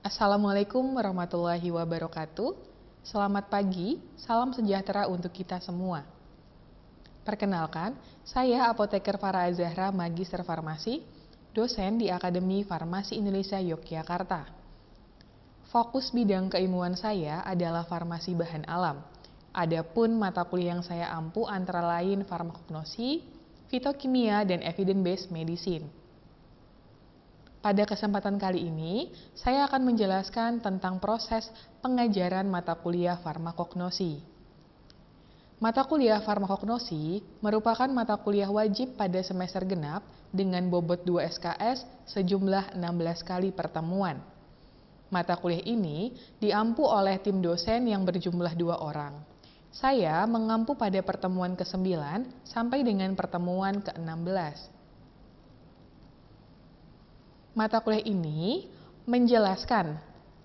Assalamualaikum warahmatullahi wabarakatuh. Selamat pagi, salam sejahtera untuk kita semua. Perkenalkan, saya apoteker Farah Zahra Magister Farmasi, dosen di Akademi Farmasi Indonesia Yogyakarta. Fokus bidang keilmuan saya adalah farmasi bahan alam. Adapun mata kuliah yang saya ampu antara lain farmakognosi, fitokimia, dan evidence-based medicine. Pada kesempatan kali ini, saya akan menjelaskan tentang proses pengajaran mata kuliah farmakognosi. Mata kuliah farmakognosi merupakan mata kuliah wajib pada semester genap dengan bobot 2 SKS sejumlah 16 kali pertemuan. Mata kuliah ini diampu oleh tim dosen yang berjumlah dua orang. Saya mengampu pada pertemuan ke-9 sampai dengan pertemuan ke-16. Mata kuliah ini menjelaskan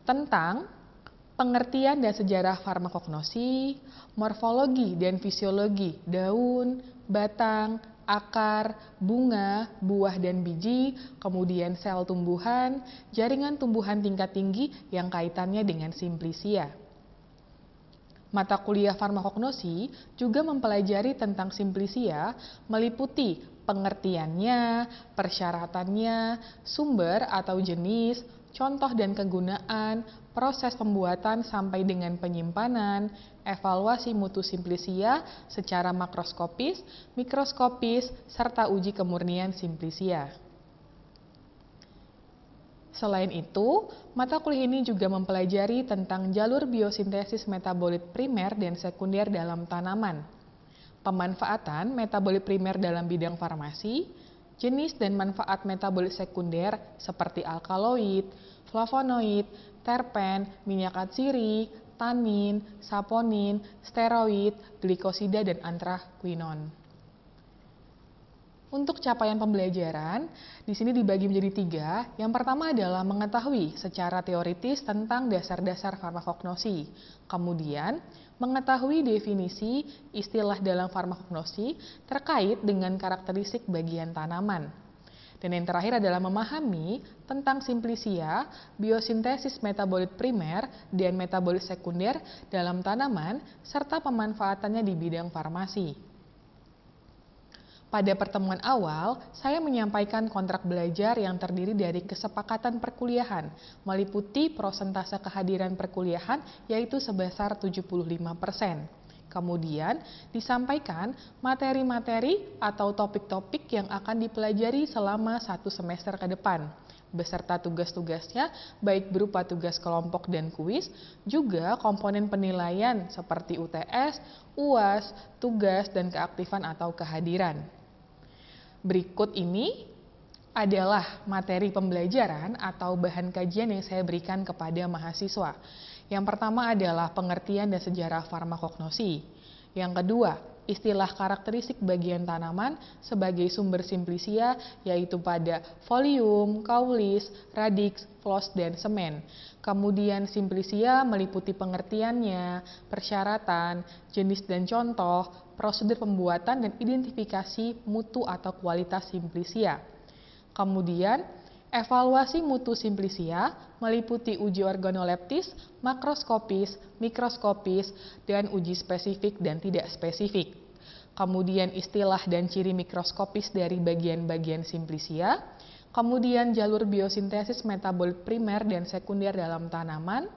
tentang pengertian dan sejarah farmakognosi, morfologi dan fisiologi daun, batang, akar, bunga, buah dan biji, kemudian sel tumbuhan, jaringan tumbuhan tingkat tinggi yang kaitannya dengan simplisia. Mata kuliah farmakognosi juga mempelajari tentang simplisia meliputi pengertiannya, persyaratannya, sumber atau jenis, contoh dan kegunaan, proses pembuatan sampai dengan penyimpanan, evaluasi mutu simplisia secara makroskopis, mikroskopis, serta uji kemurnian simplisia. Selain itu, mata kuliah ini juga mempelajari tentang jalur biosintesis metabolit primer dan sekunder dalam tanaman pemanfaatan metabolit primer dalam bidang farmasi, jenis dan manfaat metabolit sekunder seperti alkaloid, flavonoid, terpen, minyak atsiri, tanin, saponin, steroid, glikosida, dan antraquinon. Untuk capaian pembelajaran, di sini dibagi menjadi tiga. Yang pertama adalah mengetahui secara teoritis tentang dasar-dasar farmakognosi. Kemudian, mengetahui definisi istilah dalam farmakognosi terkait dengan karakteristik bagian tanaman. Dan yang terakhir adalah memahami tentang simplisia, biosintesis metabolit primer dan metabolit sekunder dalam tanaman serta pemanfaatannya di bidang farmasi. Pada pertemuan awal, saya menyampaikan kontrak belajar yang terdiri dari kesepakatan perkuliahan, meliputi prosentase kehadiran perkuliahan yaitu sebesar 75%. Kemudian disampaikan materi-materi atau topik-topik yang akan dipelajari selama satu semester ke depan beserta tugas-tugasnya baik berupa tugas kelompok dan kuis, juga komponen penilaian seperti UTS, UAS, tugas, dan keaktifan atau kehadiran berikut ini adalah materi pembelajaran atau bahan kajian yang saya berikan kepada mahasiswa. Yang pertama adalah pengertian dan sejarah farmakognosi. Yang kedua, istilah karakteristik bagian tanaman sebagai sumber simplisia yaitu pada folium, kaulis, radix, flos, dan semen. Kemudian simplisia meliputi pengertiannya, persyaratan, jenis dan contoh, prosedur pembuatan dan identifikasi mutu atau kualitas simplisia. Kemudian, evaluasi mutu simplisia meliputi uji organoleptis, makroskopis, mikroskopis, dan uji spesifik dan tidak spesifik. Kemudian istilah dan ciri mikroskopis dari bagian-bagian simplisia, kemudian jalur biosintesis metabolit primer dan sekunder dalam tanaman,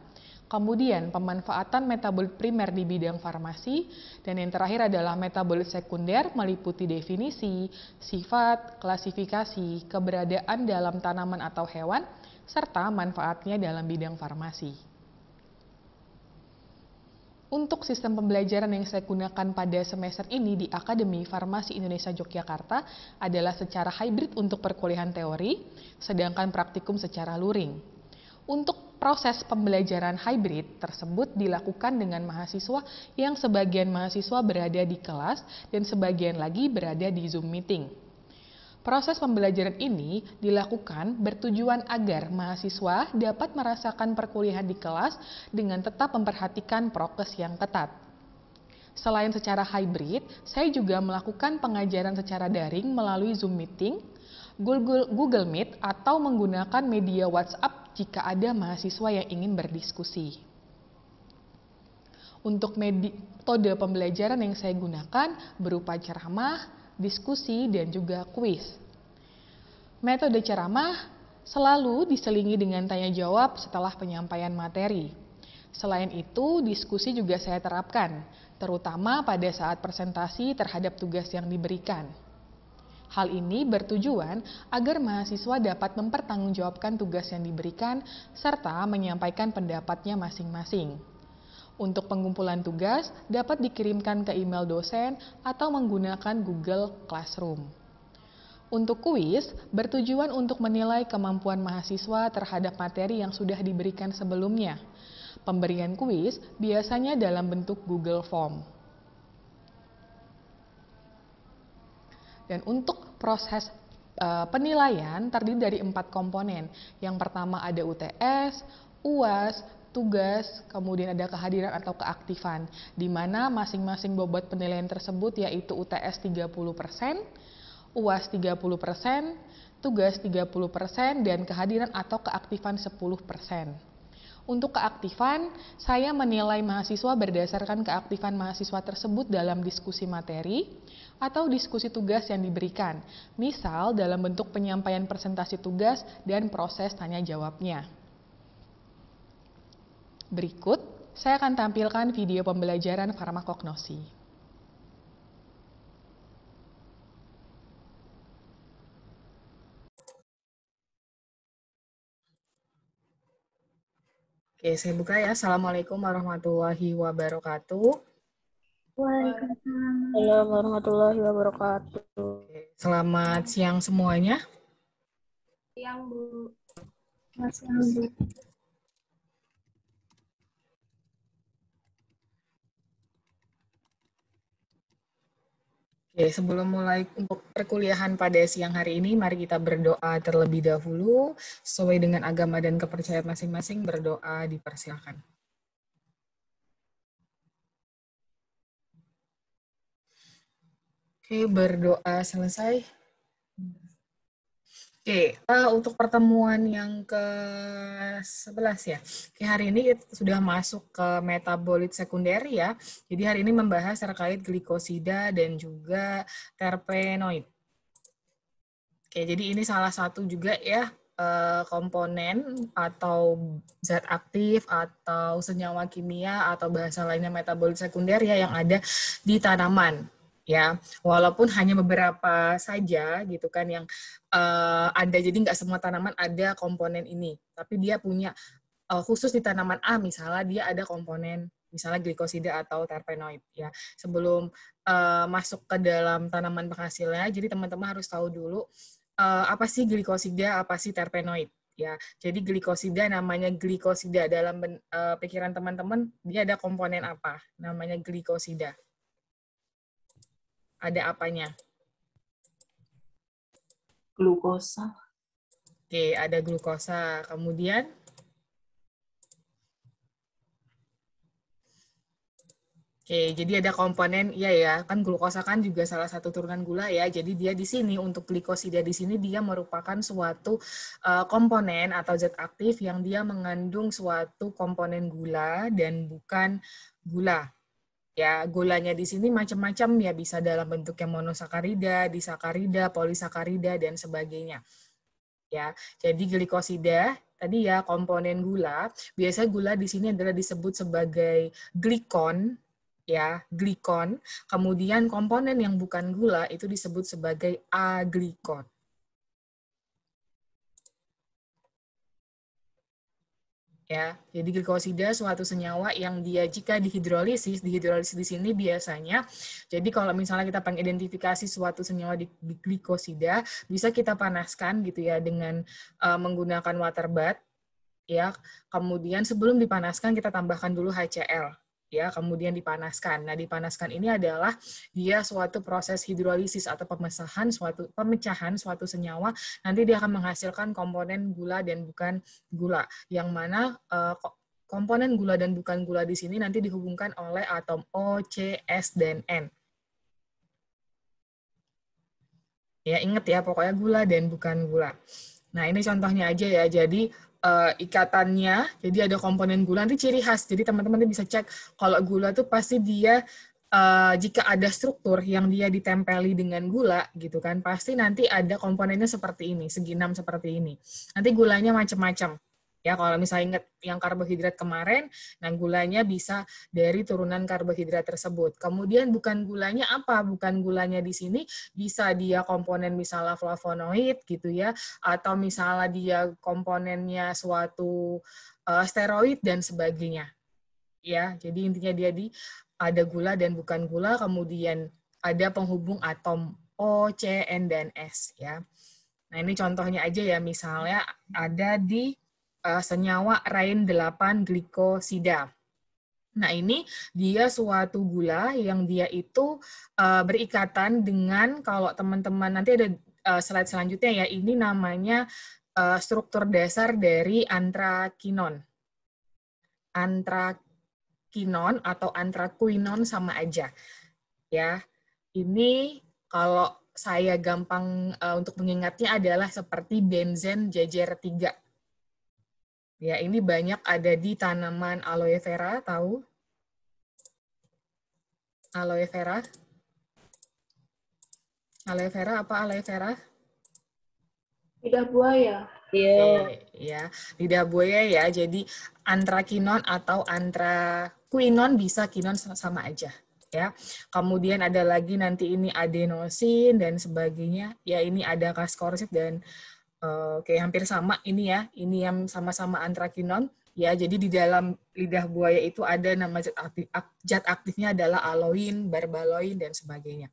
Kemudian pemanfaatan metabolit primer di bidang farmasi dan yang terakhir adalah metabolit sekunder meliputi definisi, sifat, klasifikasi, keberadaan dalam tanaman atau hewan serta manfaatnya dalam bidang farmasi. Untuk sistem pembelajaran yang saya gunakan pada semester ini di Akademi Farmasi Indonesia Yogyakarta adalah secara hybrid untuk perkuliahan teori, sedangkan praktikum secara luring. Untuk Proses pembelajaran hybrid tersebut dilakukan dengan mahasiswa yang sebagian mahasiswa berada di kelas dan sebagian lagi berada di Zoom meeting. Proses pembelajaran ini dilakukan bertujuan agar mahasiswa dapat merasakan perkuliahan di kelas dengan tetap memperhatikan prokes yang ketat. Selain secara hybrid, saya juga melakukan pengajaran secara daring melalui Zoom Meeting, Google Meet, atau menggunakan media WhatsApp jika ada mahasiswa yang ingin berdiskusi. Untuk metode pembelajaran yang saya gunakan berupa ceramah, diskusi, dan juga kuis. Metode ceramah selalu diselingi dengan tanya jawab setelah penyampaian materi. Selain itu, diskusi juga saya terapkan, terutama pada saat presentasi terhadap tugas yang diberikan. Hal ini bertujuan agar mahasiswa dapat mempertanggungjawabkan tugas yang diberikan serta menyampaikan pendapatnya masing-masing. Untuk pengumpulan tugas dapat dikirimkan ke email dosen atau menggunakan Google Classroom. Untuk kuis, bertujuan untuk menilai kemampuan mahasiswa terhadap materi yang sudah diberikan sebelumnya. Pemberian kuis biasanya dalam bentuk Google Form. Dan untuk proses eh, penilaian terdiri dari empat komponen. Yang pertama ada UTS, UAS, tugas, kemudian ada kehadiran atau keaktifan, di mana masing-masing bobot penilaian tersebut yaitu UTS 30%, UAS 30%, tugas 30%, dan kehadiran atau keaktifan 10%. Untuk keaktifan, saya menilai mahasiswa berdasarkan keaktifan mahasiswa tersebut dalam diskusi materi atau diskusi tugas yang diberikan, misal dalam bentuk penyampaian presentasi tugas dan proses tanya jawabnya. Berikut, saya akan tampilkan video pembelajaran farmakognosi. Oke, saya buka ya. Assalamualaikum warahmatullahi wabarakatuh. Waalaikumsalam warahmatullahi wabarakatuh. selamat siang semuanya. Siang, Bu. Selamat siang, Bu. Oke, sebelum mulai untuk perkuliahan pada siang hari ini, mari kita berdoa terlebih dahulu sesuai dengan agama dan kepercayaan masing-masing. Berdoa dipersilakan. Oke, berdoa selesai. Oke, okay. uh, eh, untuk pertemuan yang ke-11 ya. Oke, hari ini kita sudah masuk ke metabolit sekunder ya. Jadi hari ini membahas terkait glikosida dan juga terpenoid. Oke, jadi ini salah satu juga ya eh, komponen atau zat aktif atau senyawa kimia atau bahasa lainnya metabolit sekunder ya yang ada di tanaman ya walaupun hanya beberapa saja gitu kan yang uh, ada jadi nggak semua tanaman ada komponen ini tapi dia punya uh, khusus di tanaman A misalnya dia ada komponen misalnya glikosida atau terpenoid ya sebelum uh, masuk ke dalam tanaman penghasilnya jadi teman-teman harus tahu dulu uh, apa sih glikosida apa sih terpenoid ya. Jadi glikosida namanya glikosida dalam uh, pikiran teman-teman dia ada komponen apa? Namanya glikosida ada apanya? Glukosa. Oke, ada glukosa. Kemudian? Oke, jadi ada komponen, iya ya, kan glukosa kan juga salah satu turunan gula ya. Jadi dia di sini untuk glikosida di sini dia merupakan suatu eh, komponen atau zat aktif yang dia mengandung suatu komponen gula dan bukan gula. Ya, gulanya di sini macam-macam ya, bisa dalam bentuknya monosakarida, disakarida, polisakarida, dan sebagainya. Ya, jadi glikosida tadi ya komponen gula, biasa gula di sini adalah disebut sebagai glikon ya, glikon. Kemudian komponen yang bukan gula itu disebut sebagai aglikon. ya. Jadi glikosida suatu senyawa yang dia jika dihidrolisis, dihidrolisis di sini biasanya. Jadi kalau misalnya kita pengidentifikasi suatu senyawa di, glikosida, bisa kita panaskan gitu ya dengan uh, menggunakan water bath ya. Kemudian sebelum dipanaskan kita tambahkan dulu HCl ya kemudian dipanaskan. Nah, dipanaskan ini adalah dia suatu proses hidrolisis atau pemecahan suatu pemecahan suatu senyawa nanti dia akan menghasilkan komponen gula dan bukan gula yang mana uh, komponen gula dan bukan gula di sini nanti dihubungkan oleh atom O, C, S dan N. Ya, ingat ya pokoknya gula dan bukan gula. Nah, ini contohnya aja ya. Jadi uh, ikatannya. Jadi ada komponen gula nanti ciri khas. Jadi teman-teman bisa cek kalau gula tuh pasti dia uh, jika ada struktur yang dia ditempeli dengan gula gitu kan, pasti nanti ada komponennya seperti ini, segi enam seperti ini. Nanti gulanya macam-macam. Ya kalau misalnya ingat yang karbohidrat kemarin, nah gulanya bisa dari turunan karbohidrat tersebut. Kemudian bukan gulanya apa? Bukan gulanya di sini bisa dia komponen misalnya flavonoid gitu ya, atau misalnya dia komponennya suatu uh, steroid dan sebagainya. Ya, jadi intinya dia di ada gula dan bukan gula, kemudian ada penghubung atom O, C, N, dan S ya. Nah, ini contohnya aja ya, misalnya ada di Eh, senyawa rain 8 glikosida. Nah, ini dia suatu gula yang dia itu uh, berikatan dengan kalau teman-teman nanti ada uh, slide selanjutnya ya, ini namanya uh, struktur dasar dari antrakinon. Antrakinon atau antraquinon sama aja. Ya. Ini kalau saya gampang uh, untuk mengingatnya adalah seperti benzen jajar 3 Ya, ini banyak ada di tanaman aloe vera, tahu? Aloe vera. Aloe vera apa aloe vera? Lidah buaya. Iya. Yeah. ya, lidah buaya ya. Jadi antrakinon atau antrakuinon bisa kinon sama aja ya. Kemudian ada lagi nanti ini adenosin dan sebagainya. Ya ini ada kaskorsit dan Oke, hampir sama ini ya. Ini yang sama-sama antrakinon. Ya, jadi di dalam lidah buaya itu ada nama zat, aktif, aktifnya adalah aloin, barbaloin, dan sebagainya.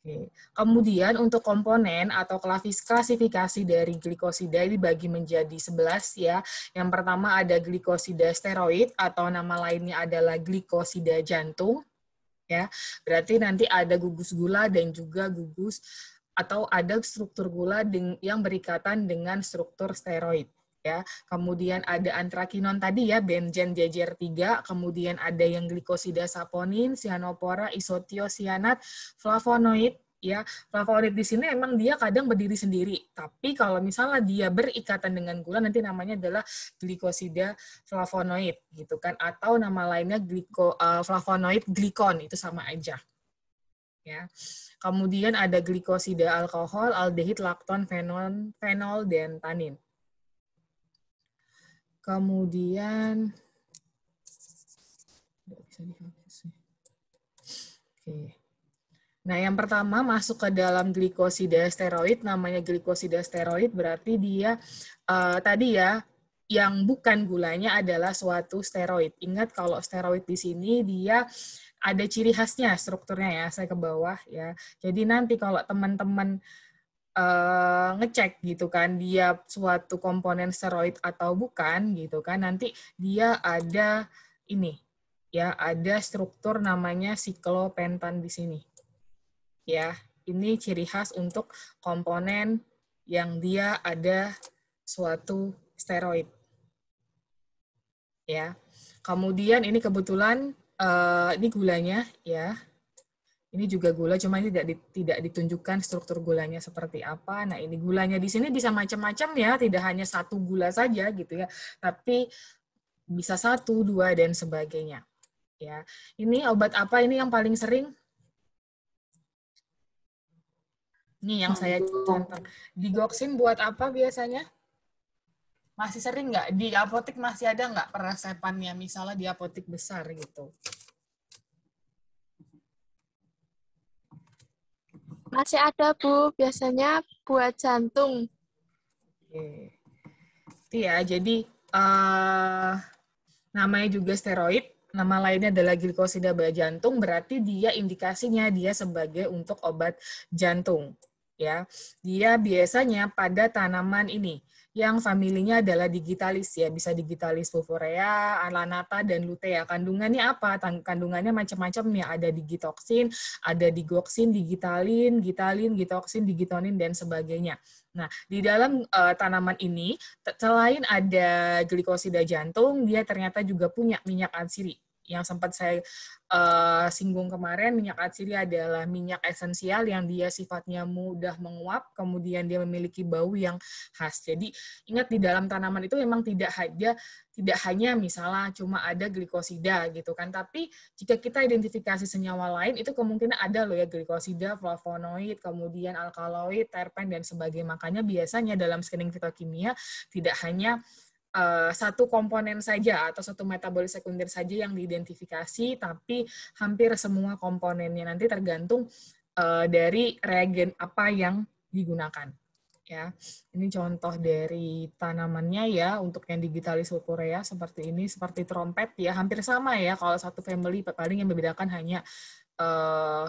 Oke. Kemudian untuk komponen atau klasifikasi dari glikosida ini dibagi menjadi 11 ya. Yang pertama ada glikosida steroid atau nama lainnya adalah glikosida jantung. Ya, berarti nanti ada gugus gula dan juga gugus atau ada struktur gula yang berikatan dengan struktur steroid ya. Kemudian ada antrakinon tadi ya, benzen jejer 3 kemudian ada yang glikosida saponin, sianopora isotiosianat flavonoid ya. Flavonoid di sini emang dia kadang berdiri sendiri, tapi kalau misalnya dia berikatan dengan gula nanti namanya adalah glikosida flavonoid gitu kan atau nama lainnya gliko, uh, flavonoid glikon itu sama aja ya. Kemudian ada glikosida alkohol, aldehid, lakton, fenol, fenol dan tanin. Kemudian Oke. Nah, yang pertama masuk ke dalam glikosida steroid, namanya glikosida steroid berarti dia uh, tadi ya yang bukan gulanya adalah suatu steroid. Ingat kalau steroid di sini dia ada ciri khasnya strukturnya ya, saya ke bawah ya. Jadi nanti kalau teman-teman uh, ngecek gitu kan dia suatu komponen steroid atau bukan gitu kan, nanti dia ada ini ya, ada struktur namanya siklopentan di sini. Ya, ini ciri khas untuk komponen yang dia ada suatu steroid ya. Kemudian ini kebetulan uh, ini gulanya ya. Ini juga gula, cuma ini tidak di, tidak ditunjukkan struktur gulanya seperti apa. Nah, ini gulanya di sini bisa macam-macam ya, tidak hanya satu gula saja gitu ya, tapi bisa satu, dua dan sebagainya. Ya, ini obat apa ini yang paling sering? Ini yang saya contoh. Digoksin buat apa biasanya? masih sering nggak di apotek masih ada nggak peresepannya misalnya di apotek besar gitu masih ada bu biasanya buat jantung Oke. iya jadi uh, namanya juga steroid nama lainnya adalah glikosida buat jantung berarti dia indikasinya dia sebagai untuk obat jantung ya dia biasanya pada tanaman ini yang familinya adalah digitalis ya, bisa digitalis fulvorea, alanata dan lutea. Ya. Kandungannya apa? Kandungannya macam-macam ya, ada digitoksin, ada digoxin, digitalin, gitalin, gitoksin, digitonin dan sebagainya. Nah, di dalam uh, tanaman ini selain ada glikosida jantung, dia ternyata juga punya minyak ansiri yang sempat saya uh, singgung kemarin minyak atsiri adalah minyak esensial yang dia sifatnya mudah menguap kemudian dia memiliki bau yang khas jadi ingat di dalam tanaman itu memang tidak hanya tidak hanya misalnya cuma ada glikosida gitu kan tapi jika kita identifikasi senyawa lain itu kemungkinan ada loh ya glikosida flavonoid kemudian alkaloid terpen dan sebagainya makanya biasanya dalam scanning fitokimia tidak hanya Eh, satu komponen saja atau satu metabolit sekunder saja yang diidentifikasi, tapi hampir semua komponennya nanti tergantung eh, dari reagen apa yang digunakan. Ya, ini contoh dari tanamannya ya untuk yang digitalis Korea seperti ini, seperti trompet ya, hampir sama ya kalau satu family paling yang membedakan hanya uh,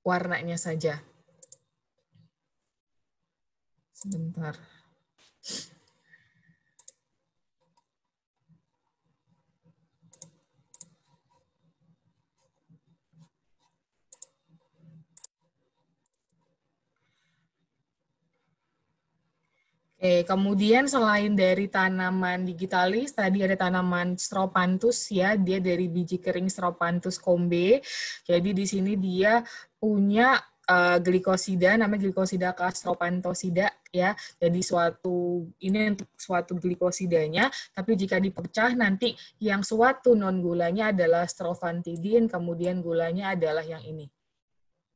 warnanya saja. Sebentar. Oke, kemudian selain dari tanaman digitalis, tadi ada tanaman stropantus ya, dia dari biji kering stropantus kombe. Jadi di sini dia punya uh, glikosida namanya glikosida kastropantosida ya. Jadi suatu ini untuk suatu glikosidanya, tapi jika dipecah nanti yang suatu non gulanya adalah strofantidin, kemudian gulanya adalah yang ini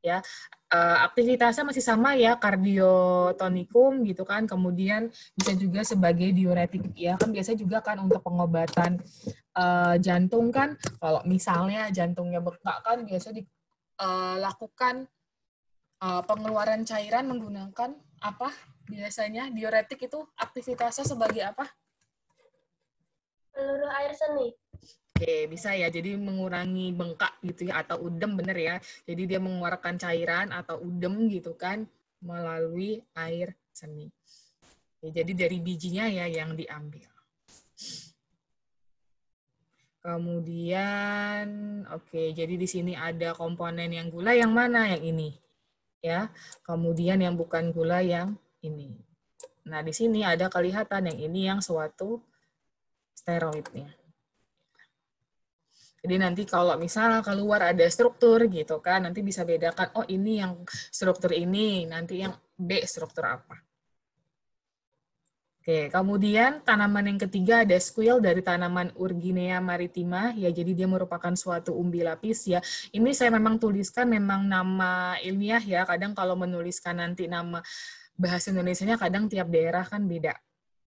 ya eh, aktivitasnya masih sama ya kardiotonikum gitu kan kemudian bisa juga sebagai diuretik ya kan biasa juga kan untuk pengobatan uh, jantung kan kalau misalnya jantungnya bengkak kan biasa dilakukan eh, uh, pengeluaran cairan menggunakan apa biasanya diuretik itu aktivitasnya sebagai apa peluru air seni Oke, bisa ya. Jadi mengurangi bengkak gitu ya atau udem bener ya. Jadi dia mengeluarkan cairan atau udem gitu kan melalui air seni. jadi dari bijinya ya yang diambil. Kemudian, oke, jadi di sini ada komponen yang gula yang mana? Yang ini. Ya. Kemudian yang bukan gula yang ini. Nah, di sini ada kelihatan yang ini yang suatu steroidnya. Jadi nanti kalau misal keluar ada struktur gitu kan, nanti bisa bedakan, oh ini yang struktur ini, nanti yang B struktur apa. Oke, kemudian tanaman yang ketiga ada squill dari tanaman Urginea maritima, ya jadi dia merupakan suatu umbi lapis ya. Ini saya memang tuliskan memang nama ilmiah ya, kadang kalau menuliskan nanti nama bahasa Indonesia nya kadang tiap daerah kan beda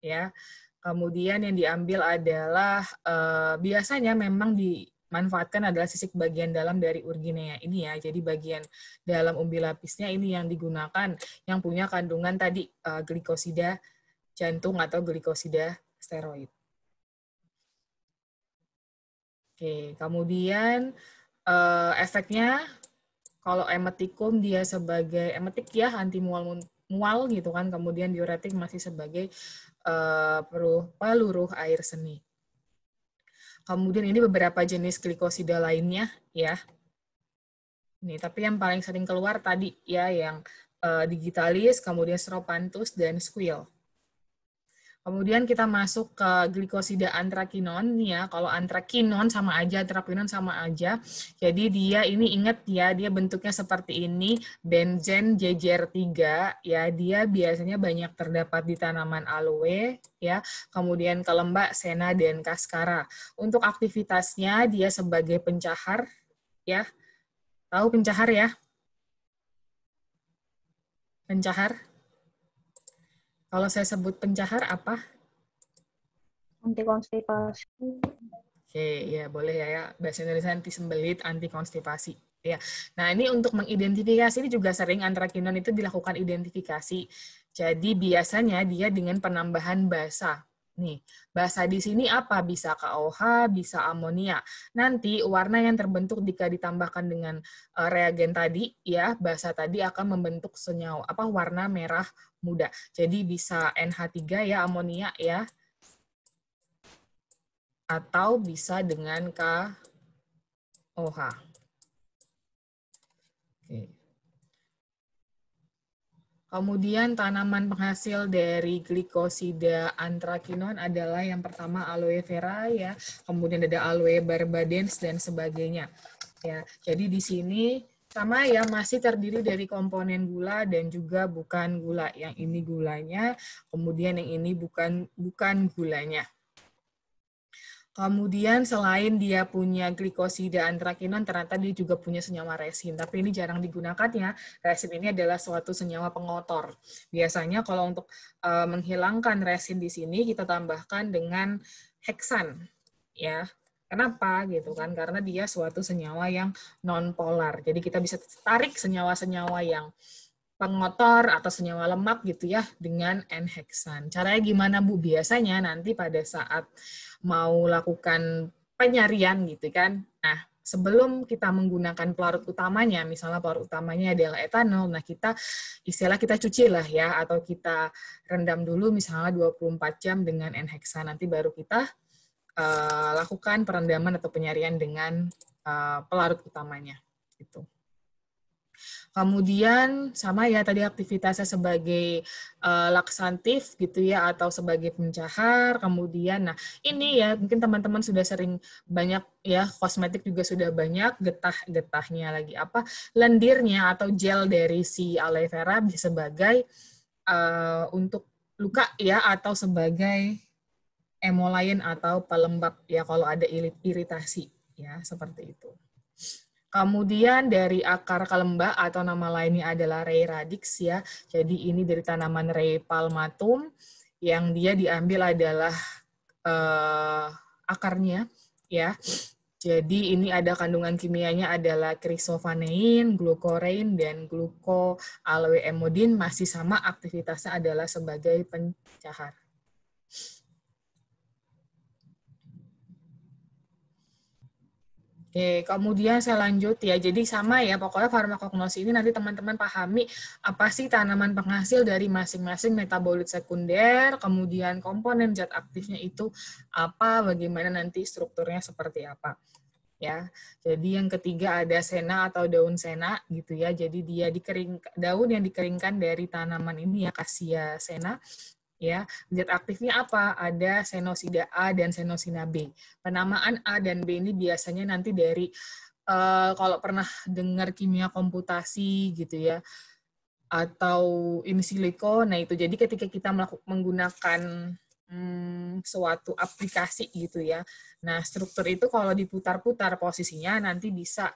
ya. Kemudian yang diambil adalah eh, biasanya memang di manfaatkan adalah sisik bagian dalam dari urginea ini ya. Jadi bagian dalam umbi lapisnya ini yang digunakan yang punya kandungan tadi uh, glikosida jantung atau glikosida steroid. Oke, kemudian uh, efeknya kalau emetikum dia sebagai emetik ya anti mual mual gitu kan, kemudian diuretik masih sebagai uh, peluruh air seni. Kemudian ini beberapa jenis glikosida lainnya ya. Ini tapi yang paling sering keluar tadi ya yang eh, digitalis, kemudian seropantus dan squill. Kemudian kita masuk ke glikosida antrakinon ya. Kalau antrakinon sama aja, antrakinon sama aja. Jadi dia ini ingat ya, dia bentuknya seperti ini, benzen JJR3 ya. Dia biasanya banyak terdapat di tanaman aloe ya. Kemudian kelembak, sena dan kaskara. Untuk aktivitasnya dia sebagai pencahar ya. Tahu pencahar ya? Pencahar kalau saya sebut pencahar apa? Anti konstipasi. Oke, okay, ya boleh ya, ya. Bahasa Indonesia anti sembelit, anti konstipasi. Ya. Nah, ini untuk mengidentifikasi ini juga sering antara kinon itu dilakukan identifikasi. Jadi biasanya dia dengan penambahan basa. Nih, basa di sini apa? Bisa KOH, bisa amonia. Nanti warna yang terbentuk jika ditambahkan dengan eh, reagen tadi, ya, basa tadi akan membentuk senyawa apa warna merah muda. Jadi bisa NH3 ya amonia ya. Atau bisa dengan KOH. Kemudian tanaman penghasil dari glikosida antrakinon adalah yang pertama aloe vera ya, kemudian ada aloe barbadens dan sebagainya. Ya, jadi di sini sama yang masih terdiri dari komponen gula dan juga bukan gula. Yang ini gulanya, kemudian yang ini bukan bukan gulanya. Kemudian selain dia punya glikosida antrakinon, ternyata dia juga punya senyawa resin. Tapi ini jarang digunakan ya. Resin ini adalah suatu senyawa pengotor. Biasanya kalau untuk eh, menghilangkan resin di sini, kita tambahkan dengan heksan. ya Kenapa gitu kan? Karena dia suatu senyawa yang nonpolar. Jadi kita bisa tarik senyawa-senyawa yang pengotor atau senyawa lemak gitu ya dengan N-hexan. Caranya gimana Bu? Biasanya nanti pada saat mau lakukan penyarian gitu kan. Nah, sebelum kita menggunakan pelarut utamanya, misalnya pelarut utamanya adalah etanol, nah kita istilah kita cuci lah ya atau kita rendam dulu misalnya 24 jam dengan N-hexan nanti baru kita uh, lakukan perendaman atau penyarian dengan uh, pelarut utamanya. Itu. Kemudian sama ya tadi aktivitasnya sebagai uh, laksantif gitu ya atau sebagai pencahar. Kemudian nah ini ya mungkin teman-teman sudah sering banyak ya kosmetik juga sudah banyak getah-getahnya lagi apa lendirnya atau gel dari si aloe vera bisa sebagai uh, untuk luka ya atau sebagai emolain atau pelembab ya kalau ada iritasi ya seperti itu. Kemudian dari akar kalembah atau nama lainnya adalah Ray radix ya. Jadi ini dari tanaman Ray palmatum yang dia diambil adalah eh, akarnya ya. Jadi ini ada kandungan kimianya adalah krisofanain, glukorein, dan glucoalwemodin masih sama aktivitasnya adalah sebagai pencahar. Oke, kemudian saya lanjut ya. Jadi sama ya, pokoknya farmakognosi ini nanti teman-teman pahami apa sih tanaman penghasil dari masing-masing metabolit sekunder, kemudian komponen zat aktifnya itu apa, bagaimana nanti strukturnya seperti apa. Ya. Jadi yang ketiga ada sena atau daun sena gitu ya. Jadi dia dikering daun yang dikeringkan dari tanaman ini ya kasia sena ya. Zat aktifnya apa? Ada senosida A dan senosina B. Penamaan A dan B ini biasanya nanti dari uh, kalau pernah dengar kimia komputasi gitu ya atau in silico. Nah, itu jadi ketika kita menggunakan hmm, suatu aplikasi gitu ya. Nah, struktur itu kalau diputar-putar posisinya nanti bisa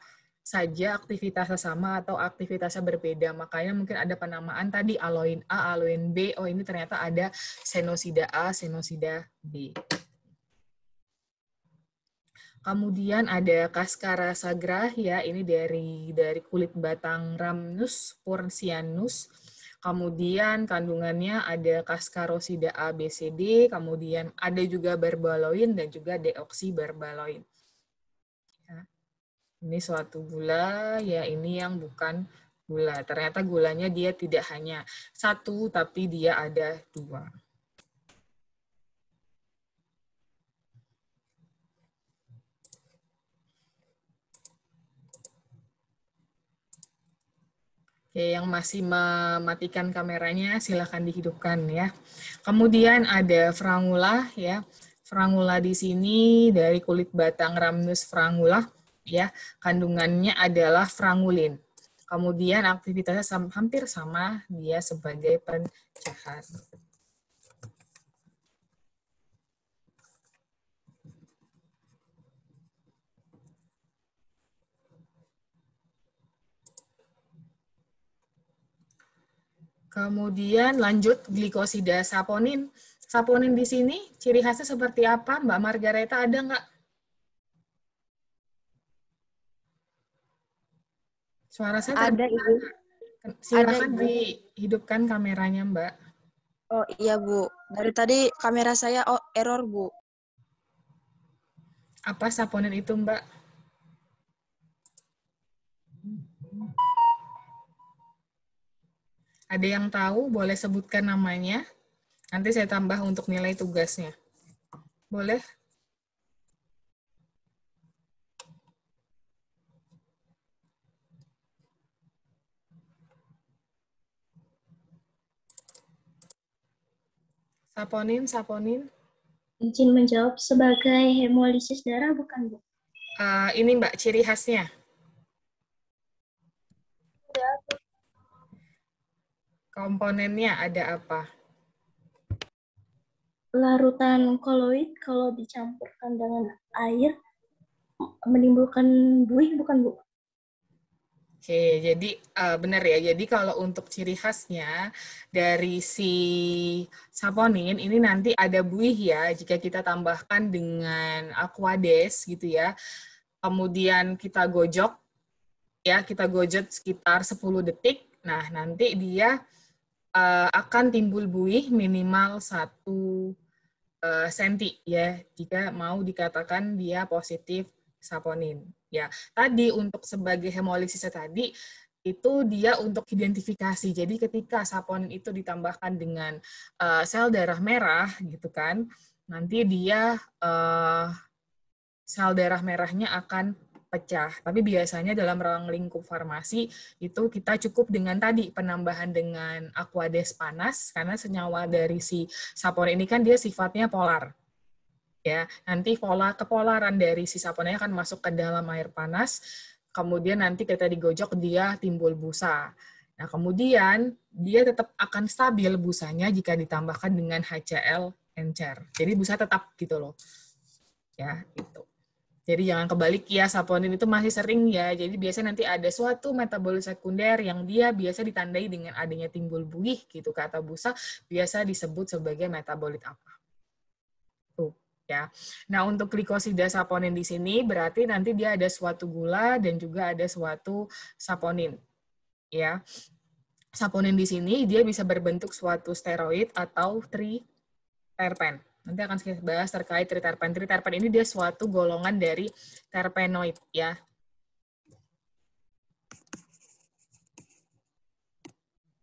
saja aktivitasnya sama atau aktivitasnya berbeda. Makanya mungkin ada penamaan tadi aloin A, aloin B. Oh, ini ternyata ada senosida A, senosida B. Kemudian ada kaskara sagra ya, ini dari dari kulit batang Rhamnus porcianus. Kemudian kandungannya ada A, B, C, D. kemudian ada juga berbaloin dan juga deoksi ini suatu gula ya ini yang bukan gula. Ternyata gulanya dia tidak hanya satu, tapi dia ada dua. Oke, yang masih mematikan kameranya silahkan dihidupkan ya. Kemudian ada frangula ya. Frangula di sini dari kulit batang Rhamnus frangula ya kandungannya adalah frangulin. Kemudian aktivitasnya hampir sama dia sebagai pencahar Kemudian lanjut glikosida saponin. Saponin di sini ciri khasnya seperti apa? Mbak Margareta ada nggak Suara saya ada ibu. Silakan ada, dihidupkan kameranya Mbak. Oh iya Bu. Dari tadi kamera saya oh error Bu. Apa saponin itu Mbak? Ada yang tahu boleh sebutkan namanya. Nanti saya tambah untuk nilai tugasnya. Boleh? Saponin, saponin. Izin menjawab sebagai hemolisis darah bukan, Bu? Uh, ini Mbak ciri khasnya. Ya. Komponennya ada apa? Larutan koloid kalau dicampurkan dengan air menimbulkan buih bukan, Bu? Oke, jadi uh, benar ya. Jadi kalau untuk ciri khasnya dari si saponin ini nanti ada buih ya jika kita tambahkan dengan aquades gitu ya. Kemudian kita gojok ya, kita gojot sekitar 10 detik. Nah, nanti dia uh, akan timbul buih minimal satu uh, senti ya jika mau dikatakan dia positif saponin. Ya, tadi untuk sebagai hemolisis ya tadi itu dia untuk identifikasi. Jadi ketika saponin itu ditambahkan dengan uh, sel darah merah gitu kan, nanti dia uh, sel darah merahnya akan pecah. Tapi biasanya dalam ruang lingkup farmasi itu kita cukup dengan tadi penambahan dengan aquades panas karena senyawa dari si saponin ini kan dia sifatnya polar ya nanti pola kepolaran dari sisa saponnya akan masuk ke dalam air panas kemudian nanti kita digojok dia timbul busa nah kemudian dia tetap akan stabil busanya jika ditambahkan dengan HCl encer jadi busa tetap gitu loh ya itu jadi jangan kebalik ya saponin itu masih sering ya. Jadi biasanya nanti ada suatu metabolit sekunder yang dia biasa ditandai dengan adanya timbul buih gitu kata busa biasa disebut sebagai metabolit apa ya. Nah, untuk glikosida saponin di sini berarti nanti dia ada suatu gula dan juga ada suatu saponin. Ya. Saponin di sini dia bisa berbentuk suatu steroid atau triterpen. Nanti akan saya bahas terkait triterpen. Triterpen ini dia suatu golongan dari terpenoid ya.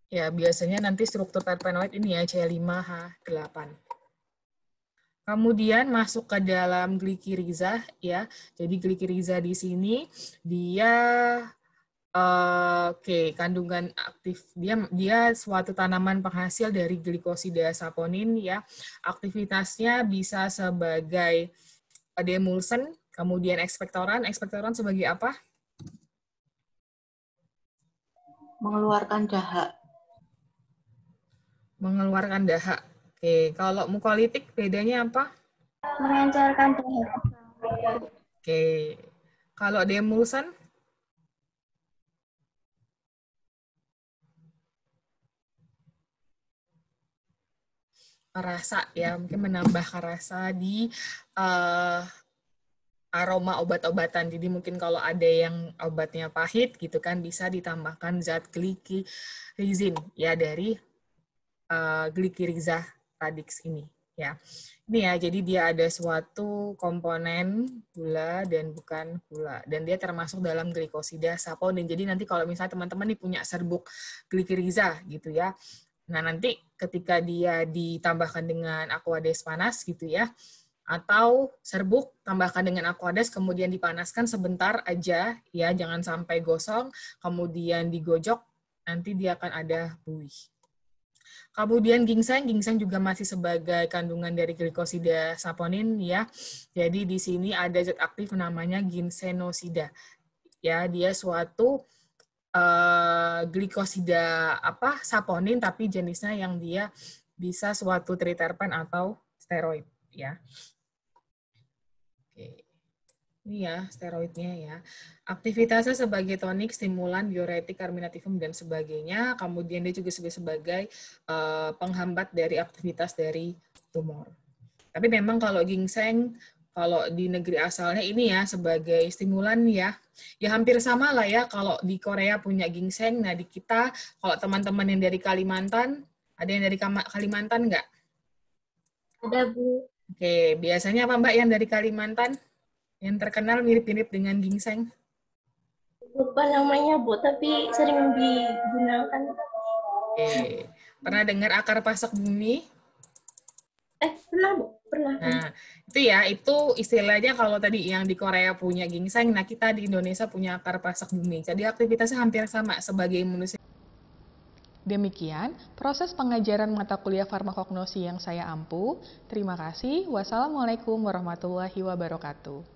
Ya, biasanya nanti struktur terpenoid ini ya C5H8. Kemudian masuk ke dalam glikiriza ya. Jadi glikiriza di sini dia eh, oke okay, kandungan aktif dia dia suatu tanaman penghasil dari glikosida saponin ya. Aktivitasnya bisa sebagai demulsen, kemudian ekspektoran. Ekspektoran sebagai apa? Mengeluarkan dahak. Mengeluarkan dahak. Oke, kalau mukolitik bedanya apa? Mengencerkan dahaga. Oke. Kalau demulsan? rasa ya mungkin menambah rasa di uh, aroma obat-obatan. Jadi mungkin kalau ada yang obatnya pahit gitu kan bisa ditambahkan zat glikirizin ya dari uh, eh, glikiriza radix ini ya. Ini ya, jadi dia ada suatu komponen gula dan bukan gula. Dan dia termasuk dalam glikosida saponin. Jadi nanti kalau misalnya teman-teman nih punya serbuk glikiriza gitu ya. Nah nanti ketika dia ditambahkan dengan aquades panas gitu ya, atau serbuk tambahkan dengan aquades kemudian dipanaskan sebentar aja ya jangan sampai gosong kemudian digojok nanti dia akan ada buih Kemudian ginseng, ginseng juga masih sebagai kandungan dari glikosida saponin ya. Jadi di sini ada zat aktif namanya ginsenosida. Ya, dia suatu uh, eh, glikosida apa saponin tapi jenisnya yang dia bisa suatu triterpen atau steroid ya. Ini ya, steroidnya ya. Aktivitasnya sebagai tonik, stimulan, diuretik, karminativum, dan sebagainya. Kemudian dia juga sebagai, sebagai uh, penghambat dari aktivitas dari tumor. Tapi memang kalau ginseng, kalau di negeri asalnya ini ya sebagai stimulan ya. Ya hampir sama lah ya kalau di Korea punya ginseng. Nah di kita, kalau teman-teman yang dari Kalimantan, ada yang dari Kalimantan nggak? Ada, Bu. Oke, biasanya apa Mbak yang dari Kalimantan? yang terkenal mirip-mirip dengan ginseng? Lupa namanya, Bu, tapi sering digunakan. Oke. Pernah dengar akar pasak bumi? Eh, pernah, Bu. Pernah. Nah, itu ya, itu istilahnya kalau tadi yang di Korea punya ginseng, nah kita di Indonesia punya akar pasak bumi. Jadi aktivitasnya hampir sama sebagai manusia. Demikian proses pengajaran mata kuliah farmakognosi yang saya ampu. Terima kasih. Wassalamualaikum warahmatullahi wabarakatuh.